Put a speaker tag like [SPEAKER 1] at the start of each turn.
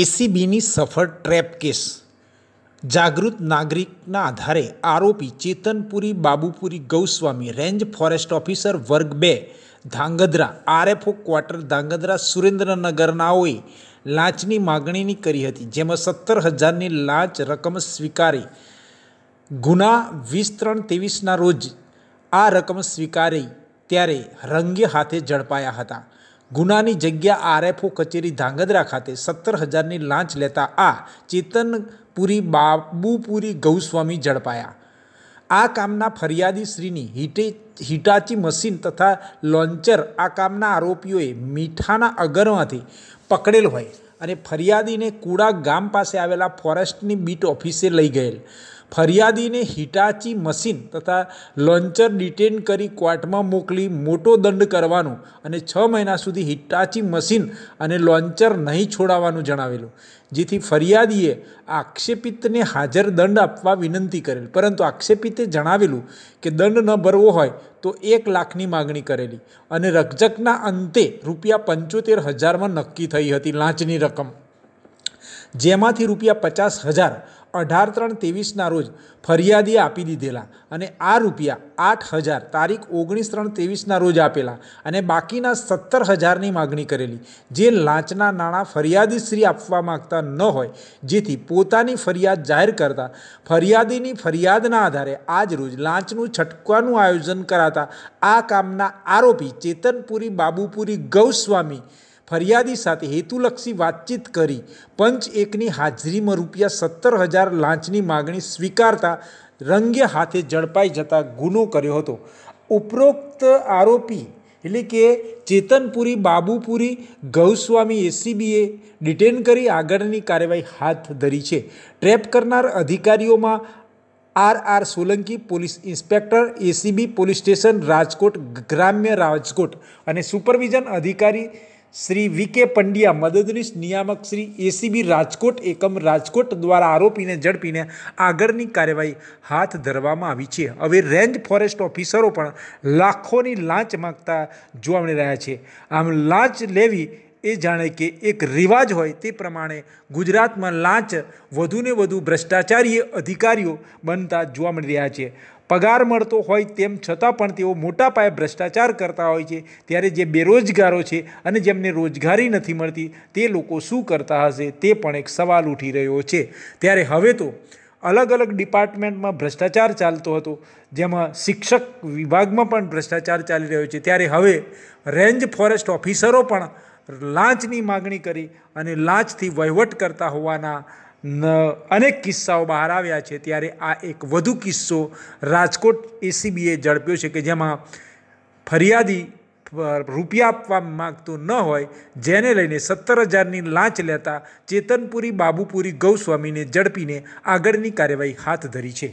[SPEAKER 1] એસીબીની સફળ trap case જાગૃત નાગરિકના આધારે આરોપી Chetanpuri Babupuri Goswami range forest officer વર્ગ બે ધાંગધ્રા આરએફઓ ક્વાર્ટર ધાંગધ્રા સુરેન્દ્રનગરનાઓએ લાંચની માગણીની કરી હતી જેમાં સત્તર હજારની લાંચ રકમ સ્વીકારી ગુના વીસ ત્રણ ત્રેવીસના રોજ આ રકમ સ્વીકારી ત્યારે રંગે હાથે ઝડપાયા હતા ગુનાની જગ્યા આરએફઓ કચેરી ધાંગધ્રા ખાતે સત્તર હજારની લાંચ લેતા આ ચેતનપુરી બાબુપુરી ગૌસ્વામી ઝડપાયા આ કામના ફરિયાદી શ્રીની હિટે હિટાચી મશીન તથા લોન્ચર આ કામના આરોપીઓએ મીઠાના અગરમાંથી પકડેલ હોય અને ફરિયાદીને કુડા ગામ પાસે આવેલા ફોરેસ્ટની બીટ ઓફિસે લઈ ગયેલ ફરિયાદીને હિટાચી મશીન તથા લોન્ચર ડિટેન કરી કોર્ટમાં મોકલી મોટો દંડ કરવાનું અને છ મહિના સુધી હિટાચી મશીન અને લોન્ચર નહીં છોડાવવાનું જણાવેલું જેથી ફરિયાદીએ આક્ષેપિતને હાજર દંડ આપવા વિનંતી કરેલ પરંતુ આક્ષેપિતે જણાવેલું કે દંડ ન ભરવો હોય તો એક લાખની માગણી કરેલી અને રકજકના અંતે રૂપિયા પંચોતેર હજારમાં નક્કી થઈ હતી લાંચની રકમ જેમાંથી રૂપિયા પચાસ હજાર અઢાર ત્રણ ત્રેવીસના રોજ ફરિયાદી આપી દીધેલા અને આ રૂપિયા આઠ હજાર તારીખ ઓગણીસ ત્રણ ત્રેવીસના રોજ આપેલા અને બાકીના સત્તર હજારની માગણી કરેલી જે લાંચના નાણાં ફરિયાદીશ્રી આપવા માગતા ન હોય જેથી પોતાની ફરિયાદ જાહેર કરતા ફરિયાદીની ફરિયાદના આધારે આજ રોજ લાંચનું છટકવાનું આયોજન કરાતા આ કામના આરોપી ચેતનપુરી બાબુપુરી ગૌસ્વામી ફરિયાદી સાથે હેતુલક્ષી વાતચીત કરી પંચ એકની હાજરીમાં રૂપિયા સત્તર હજાર લાંચની માગણી સ્વીકારતા રંગે હાથે ઝડપાઈ જતા ગુનો કર્યો હતો ઉપરોક્ત આરોપી એટલે કે ચેતનપુરી બાબુપુરી ગૌસ્વામી એસીબીએ ડિટેન કરી આગળની કાર્યવાહી હાથ ધરી છે ટ્રેપ કરનાર અધિકારીઓમાં R R Solanki police inspector ACB police station Rajkot ગ્રામ્ય રાજકોટ અને સુપરવિઝન અધિકારી શ્રી વી કે પંડ્યા મદદનીશ નિયામક શ્રી એસીબી રાજકોટ એકમ રાજકોટ દ્વારા આરોપીને ઝડપીને આગળની કાર્યવાહી હાથ ધરવામાં આવી છે હવે રેન્જ ફોરેસ્ટ ઓફિસરો પણ લાખોની લાંચ માગતા જોવા મળી રહ્યા છે આમ લાંચ લેવી એ જાણે કે એક રિવાજ હોય તે પ્રમાણે ગુજરાતમાં લાંચ વધુને વધુ ભ્રષ્ટાચારીય અધિકારીઓ બનતા જોવા મળી રહ્યા છે પગાર મળતો હોય તેમ છતાં પણ તેઓ મોટા પાયે ભ્રષ્ટાચાર કરતા હોય છે ત્યારે જે બેરોજગારો છે અને જેમને રોજગારી નથી મળતી તે લોકો શું કરતા હશે તે પણ એક સવાલ ઉઠી રહ્યો છે ત્યારે હવે તો અલગ અલગ ડિપાર્ટમેન્ટમાં ભ્રષ્ટાચાર ચાલતો હતો જેમાં શિક્ષક વિભાગમાં પણ ભ્રષ્ટાચાર ચાલી રહ્યો છે ત્યારે હવે રેન્જ ફોરેસ્ટ ઓફિસરો પણ લાંચની માગણી કરી અને લાંચથી વહીવટ કરતા હોવાના અનેક કિસ્સાઓ બહાર આવ્યા છે ત્યારે આ એક વધુ કિસ્સો રાજકોટ એસીબીએ ઝડપ્યો છે કે જેમાં ફરિયાદી રૂપિયા આપવા માગતો ન હોય જેને લઈને સત્તર હજારની લાંચ લેતા ચેતનપુરી બાબુપુરી ગૌસ્વામીને ઝડપીને આગળની કાર્યવાહી હાથ ધરી છે